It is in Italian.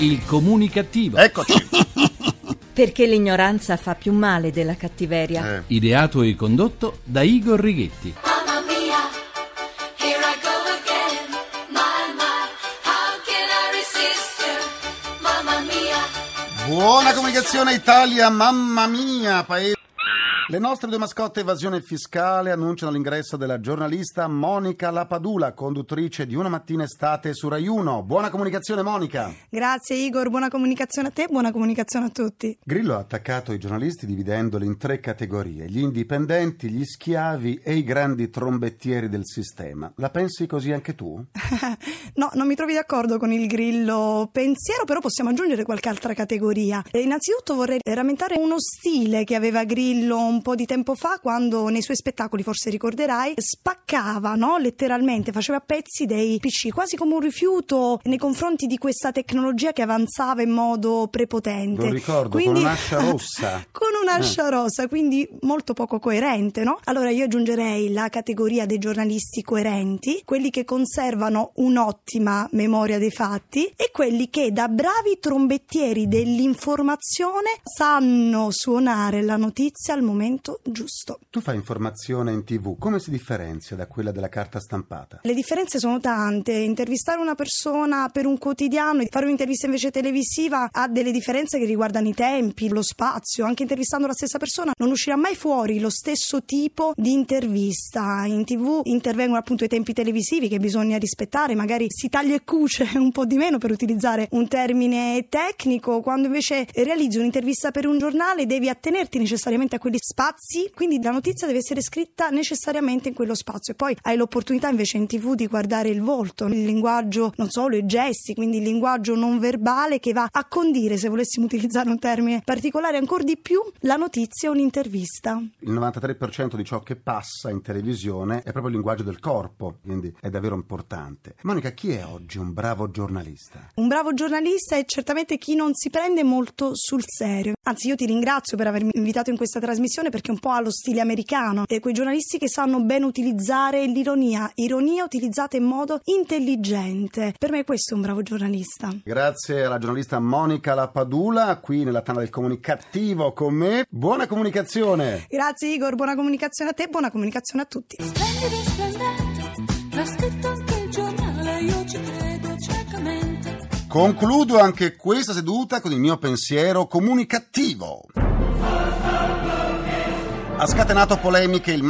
Il comunicativo. Eccoci. Perché l'ignoranza fa più male della cattiveria. Eh. Ideato e condotto da Igor Righetti. Buona comunicazione Italia, mamma mia, paese. Le nostre due mascotte evasione fiscale annunciano l'ingresso della giornalista Monica Lapadula, conduttrice di Una mattina estate su Rai 1. Buona comunicazione Monica. Grazie Igor, buona comunicazione a te, buona comunicazione a tutti. Grillo ha attaccato i giornalisti dividendoli in tre categorie, gli indipendenti, gli schiavi e i grandi trombettieri del sistema. La pensi così anche tu? no, non mi trovi d'accordo con il Grillo pensiero, però possiamo aggiungere qualche altra categoria. E innanzitutto vorrei rammentare uno stile che aveva Grillo un po' di tempo fa quando nei suoi spettacoli, forse ricorderai, spaccava no? letteralmente, faceva a pezzi dei PC, quasi come un rifiuto nei confronti di questa tecnologia che avanzava in modo prepotente. Lo ricordo, Quindi, con un'ascia rossa. con un'ascia eh. rossa, quindi molto poco coerente, no? Allora io aggiungerei la categoria dei giornalisti coerenti, quelli che conservano un'ottima memoria dei fatti e quelli che da bravi trombettieri dell'informazione sanno suonare la notizia al momento giusto. Tu fai informazione in tv, come si differenzia da quella della carta stampata? Le differenze sono tante, intervistare una persona per un quotidiano e fare un'intervista invece televisiva ha delle differenze che riguardano i tempi, lo spazio, anche intervistare intervistando la stessa persona non uscirà mai fuori lo stesso tipo di intervista. In tv intervengono appunto i tempi televisivi che bisogna rispettare, magari si taglia e cuce un po' di meno per utilizzare un termine tecnico, quando invece realizzi un'intervista per un giornale devi attenerti necessariamente a quegli spazi, quindi la notizia deve essere scritta necessariamente in quello spazio e poi hai l'opportunità invece in tv di guardare il volto, il linguaggio, non solo i gesti, quindi il linguaggio non verbale che va a condire, se volessimo utilizzare un termine particolare, ancora di più la notizia è un'intervista. Il 93% di ciò che passa in televisione è proprio il linguaggio del corpo, quindi è davvero importante. Monica, chi è oggi un bravo giornalista? Un bravo giornalista è certamente chi non si prende molto sul serio. Anzi, io ti ringrazio per avermi invitato in questa trasmissione perché è un po' allo stile americano e quei giornalisti che sanno ben utilizzare l'ironia, ironia utilizzata in modo intelligente. Per me questo è un bravo giornalista. Grazie alla giornalista Monica Lapadula qui nella tana del comunicativo con me. Buona comunicazione. Grazie Igor, buona comunicazione a te, e buona comunicazione a tutti. Splendido, splendato, Concludo anche questa seduta con il mio pensiero comunicativo. Ha scatenato polemiche il